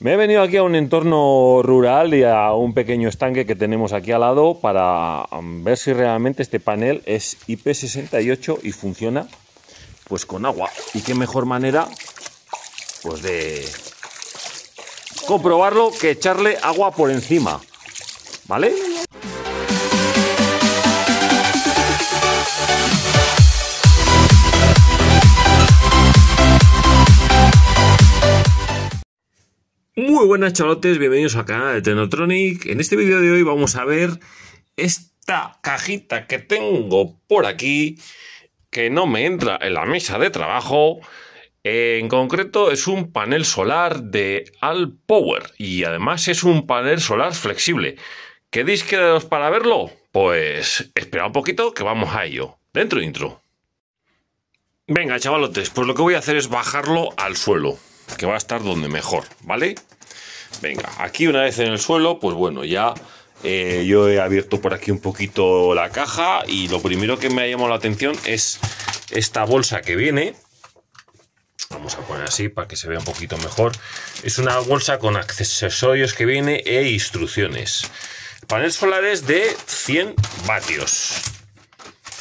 Me he venido aquí a un entorno rural y a un pequeño estanque que tenemos aquí al lado para mm, ver si realmente este panel es IP68 y funciona pues con agua. Y qué mejor manera pues de comprobarlo que echarle agua por encima. ¿Vale? buenas chavalotes, bienvenidos al canal de Tenotronic. En este vídeo de hoy vamos a ver esta cajita que tengo por aquí, que no me entra en la mesa de trabajo. En concreto es un panel solar de All Power y además es un panel solar flexible. ¿Queréis quedaros para verlo? Pues espera un poquito que vamos a ello. Dentro intro. Venga chavalotes, pues lo que voy a hacer es bajarlo al suelo, que va a estar donde mejor, ¿vale? Venga, aquí una vez en el suelo, pues bueno, ya eh, yo he abierto por aquí un poquito la caja y lo primero que me ha llamado la atención es esta bolsa que viene. Vamos a poner así para que se vea un poquito mejor. Es una bolsa con accesorios que viene e instrucciones. Panel solares de 100 vatios.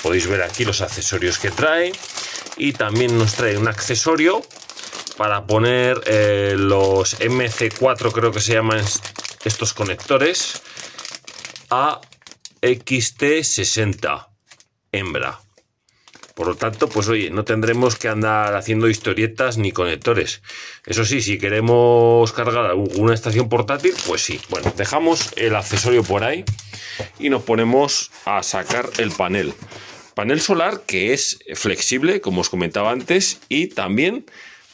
Podéis ver aquí los accesorios que trae. Y también nos trae un accesorio para poner eh, los MC4, creo que se llaman estos conectores, a XT60 hembra. Por lo tanto, pues oye, no tendremos que andar haciendo historietas ni conectores. Eso sí, si queremos cargar una estación portátil, pues sí. Bueno, dejamos el accesorio por ahí y nos ponemos a sacar el panel. Panel solar que es flexible, como os comentaba antes, y también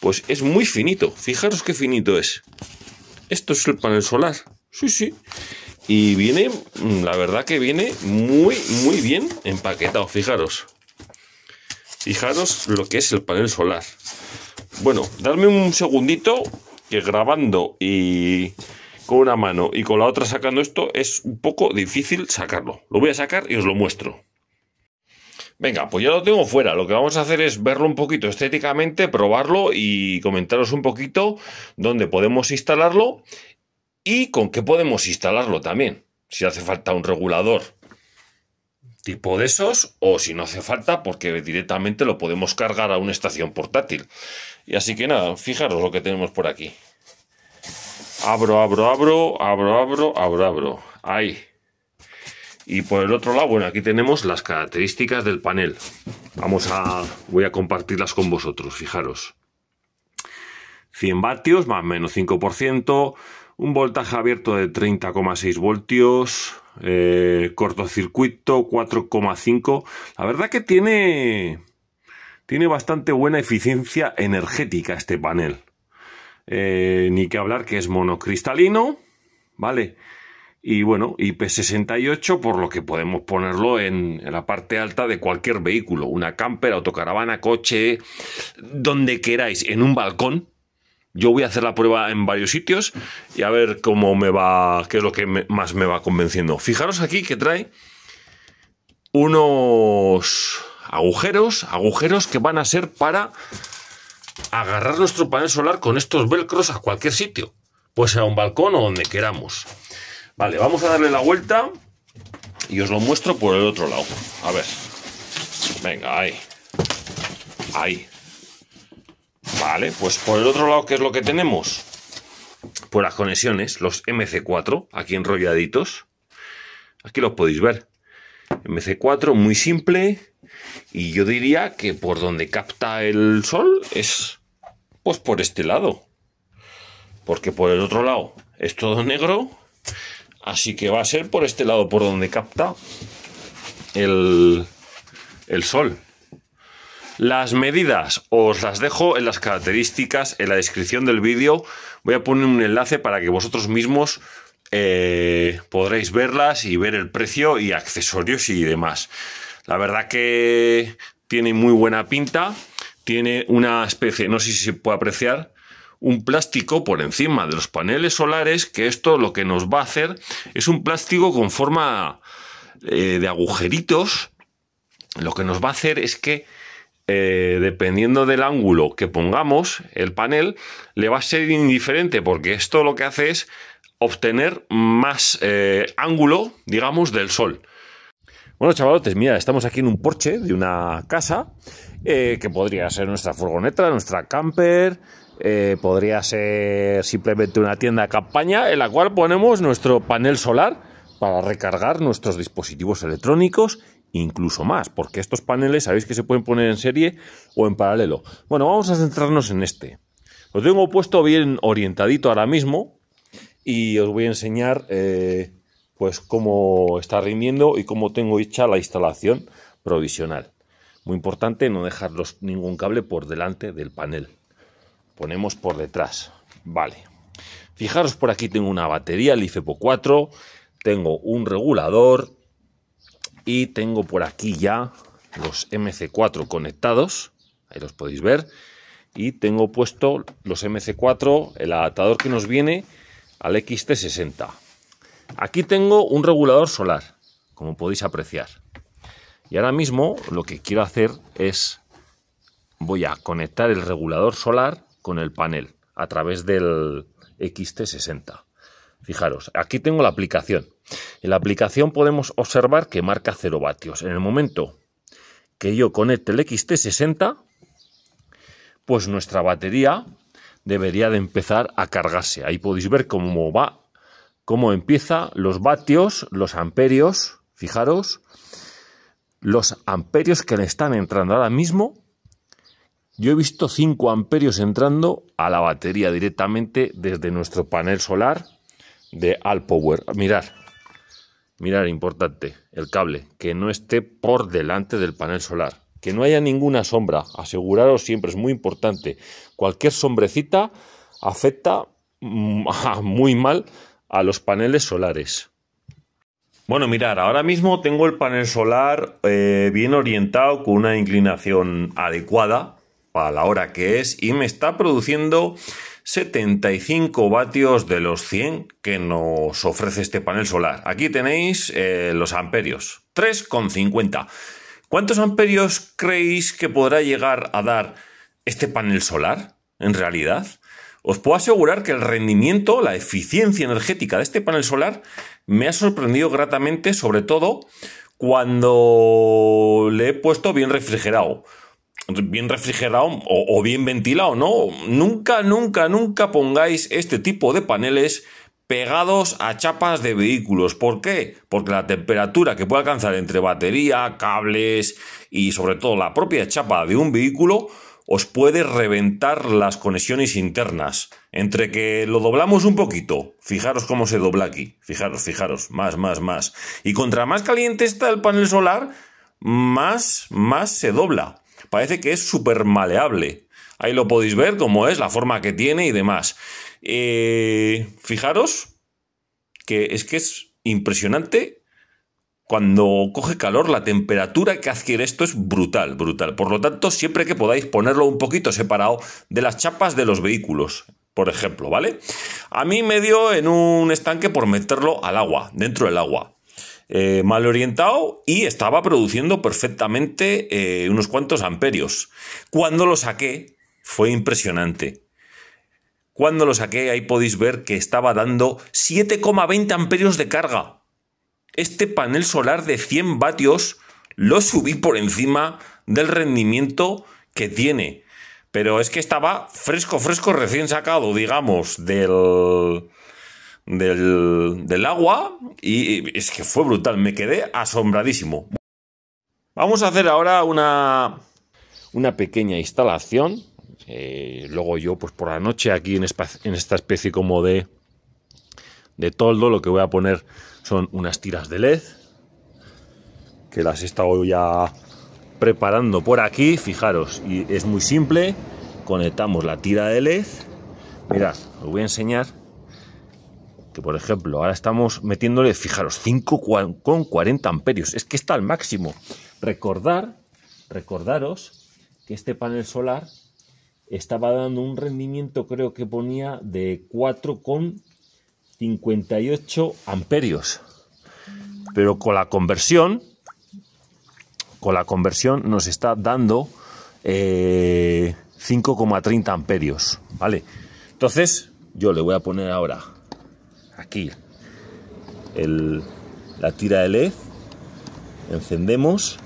pues es muy finito. Fijaros qué finito es. Esto es el panel solar. Sí, sí. Y viene, mm, la verdad que viene muy, muy bien empaquetado. Fijaros. Fijaros lo que es el panel solar. Bueno, darme un segundito que grabando y con una mano y con la otra sacando esto es un poco difícil sacarlo. Lo voy a sacar y os lo muestro. Venga, pues ya lo tengo fuera. Lo que vamos a hacer es verlo un poquito estéticamente, probarlo y comentaros un poquito dónde podemos instalarlo y con qué podemos instalarlo también. Si hace falta un regulador tipo de esos o si no hace falta porque directamente lo podemos cargar a una estación portátil. Y así que nada, fijaros lo que tenemos por aquí. Abro, abro, abro, abro, abro, abro, abro. Ahí. Y por el otro lado, bueno, aquí tenemos las características del panel. Vamos a, voy a compartirlas con vosotros, fijaros. 100 vatios, más o menos 5%, un voltaje abierto de 30,6 voltios, eh, cortocircuito 4,5. La verdad que tiene, tiene bastante buena eficiencia energética este panel. Eh, ni que hablar que es monocristalino, ¿vale? Y bueno, IP68, por lo que podemos ponerlo en, la parte alta de cualquier vehículo, una camper, autocaravana, coche, donde queráis, en un balcón, yo voy a hacer la prueba en varios sitios y a ver cómo me va, qué es lo que más me va convenciendo. Fijaros aquí que trae unos agujeros, agujeros que van a ser para agarrar nuestro panel solar con estos velcros a cualquier sitio, pues a un balcón o donde queramos. Vale, vamos a darle la vuelta y os lo muestro por el otro lado. A ver. Venga, ahí. Ahí. Vale, pues por el otro lado, ¿qué es lo que tenemos? por las conexiones, los MC4, aquí enrolladitos. Aquí los podéis ver. MC4, muy simple. Y yo diría que por donde capta el sol es pues por este lado. Porque por el otro lado es todo negro Así que va a ser por este lado por donde capta el, sol. Las medidas os las dejo en las características, en la descripción del vídeo. Voy a poner un enlace para que vosotros mismos eh, podréis verlas y ver el precio y accesorios y demás. La verdad que tiene muy buena pinta. Tiene una especie, no sé si se puede apreciar, un plástico por encima de los paneles solares, que esto lo que nos va a hacer es un plástico con forma eh, de agujeritos. Lo que nos va a hacer es que, eh, dependiendo del ángulo que pongamos el panel, le va a ser indiferente, porque esto lo que hace es obtener más eh, ángulo, digamos, del sol. Bueno, chavalotes, mira, estamos aquí en un porche de una casa que podría ser nuestra furgoneta, nuestra camper, eh, podría ser simplemente una tienda de campaña en la cual ponemos nuestro panel solar para recargar nuestros dispositivos electrónicos, incluso más, porque estos paneles sabéis que se pueden poner en serie o en paralelo. Bueno, vamos a centrarnos en este. Lo tengo puesto bien orientadito ahora mismo y os voy a enseñar eh, pues cómo está rindiendo y cómo tengo hecha la instalación provisional. Muy importante no dejar ningún cable por delante del panel. Ponemos por detrás. Vale. Fijaros por aquí tengo una batería, el IFEPO 4, tengo un regulador y tengo por aquí ya los MC4 conectados, ahí los podéis ver, y tengo puesto los MC4, el adaptador que nos viene al XT60. Aquí tengo un regulador solar, como podéis apreciar. Y ahora mismo lo que quiero hacer es, voy a conectar el regulador solar con el panel a través del XT60. Fijaros, aquí tengo la aplicación. En la aplicación podemos observar que marca 0 vatios. En el momento que yo conecte el XT60, pues nuestra batería debería de empezar a cargarse. Ahí podéis ver cómo va, cómo empieza los vatios, los amperios, fijaros, los amperios que le están entrando ahora mismo yo he visto 5 amperios entrando a la batería directamente desde nuestro panel solar de Alpower. Mirar, mirar, importante, el cable, que no esté por delante del panel solar, que no haya ninguna sombra, aseguraros siempre, es muy importante. Cualquier sombrecita afecta mm, muy mal a los paneles solares. Bueno, mirar, ahora mismo tengo el panel solar eh, bien orientado con una inclinación adecuada para la hora que es y me está produciendo 75 vatios de los 100 que nos ofrece este panel solar. Aquí tenéis eh, los amperios, 3,50. ¿Cuántos amperios creéis que podrá llegar a dar este panel solar en realidad? Os puedo asegurar que el rendimiento, la eficiencia energética de este panel solar me ha sorprendido gratamente, sobre todo cuando le he puesto bien refrigerado bien refrigerado o, bien ventilado, ¿no? Nunca, nunca, nunca pongáis este tipo de paneles pegados a chapas de vehículos. ¿Por qué? Porque la temperatura que puede alcanzar entre batería, cables y sobre todo la propia chapa de un vehículo os puede reventar las conexiones internas. Entre que lo doblamos un poquito, fijaros cómo se dobla aquí, fijaros, fijaros, más, más, más. Y contra más caliente está el panel solar, más, más se dobla. Parece que es súper maleable. Ahí lo podéis ver cómo es, la forma que tiene y demás. Eh, fijaros que es que es impresionante cuando coge calor, la temperatura que adquiere esto es brutal, brutal. Por lo tanto, siempre que podáis ponerlo un poquito separado de las chapas de los vehículos, por ejemplo, ¿vale? A mí me dio en un estanque por meterlo al agua, dentro del agua. Eh, mal orientado y estaba produciendo perfectamente eh, unos cuantos amperios. Cuando lo saqué fue impresionante. Cuando lo saqué ahí podéis ver que estaba dando 7,20 amperios de carga. Este panel solar de 100 vatios lo subí por encima del rendimiento que tiene. Pero es que estaba fresco, fresco, recién sacado, digamos, del, del, agua y, es que fue brutal, me quedé asombradísimo. Vamos a hacer ahora una, una pequeña instalación. Eh, luego yo, pues por la noche, aquí en, esta especie como de, de toldo, lo que voy a poner son unas tiras de LED, que las he estado ya preparando por aquí, fijaros, y es muy simple, conectamos la tira de LED, mirad, os voy a enseñar que por ejemplo ahora estamos metiéndole, fijaros, 5 con 40 amperios, es que está al máximo. Recordar, recordaros que este panel solar estaba dando un rendimiento, creo que ponía de 4,58 amperios. Pero con la conversión, con la conversión nos está dando 5,30 eh, amperios, ¿vale? Entonces, yo le voy a poner ahora la tira de LED, encendemos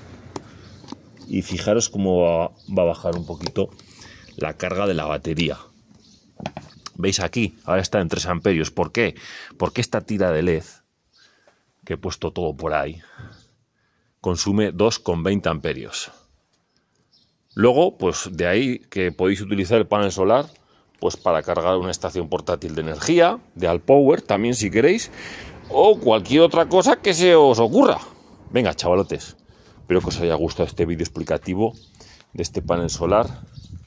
y fijaros cómo va, a bajar un poquito la carga de la batería. ¿Veis aquí? Ahora está en 3 amperios. ¿Por qué? Porque esta tira de LED, que he puesto todo por ahí, consume 2,20 amperios. Luego, pues de ahí que podéis utilizar el panel solar pues para cargar una estación portátil de energía, de Power, también si queréis, o cualquier otra cosa que se os ocurra. Venga, chavalotes, espero que os haya gustado este vídeo explicativo de este panel solar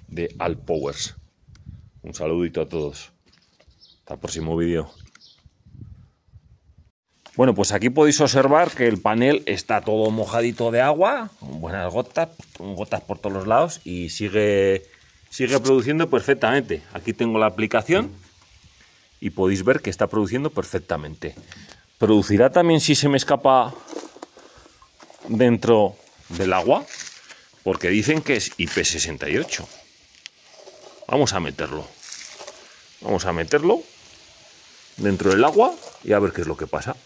de Powers. Un saludito a todos. Hasta el próximo vídeo. Bueno, pues aquí podéis observar que el panel está todo mojadito de agua, buenas gotas, gotas por todos los lados y sigue sigue produciendo perfectamente. Aquí tengo la aplicación y podéis ver que está produciendo perfectamente. Producirá también si se me escapa dentro del agua, porque dicen que es IP68. Vamos a meterlo. Vamos a meterlo dentro del agua y a ver qué es lo que pasa.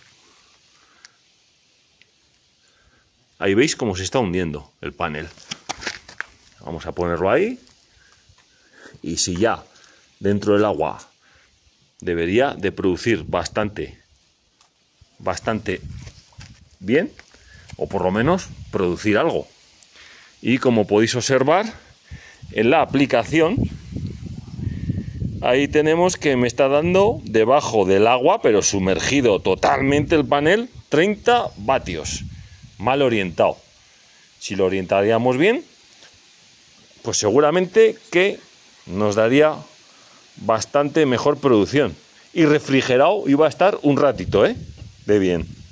Ahí veis cómo se está hundiendo el panel. Vamos a ponerlo ahí. Y si ya dentro del agua debería de producir bastante, bastante bien, o por lo menos producir algo. Y como podéis observar, en la aplicación, ahí tenemos que me está dando debajo del agua, pero sumergido totalmente el panel, 30 vatios. Mal orientado. Si lo orientaríamos bien, pues seguramente que nos daría bastante mejor producción. Y refrigerado iba a estar un ratito, ¿eh? De bien.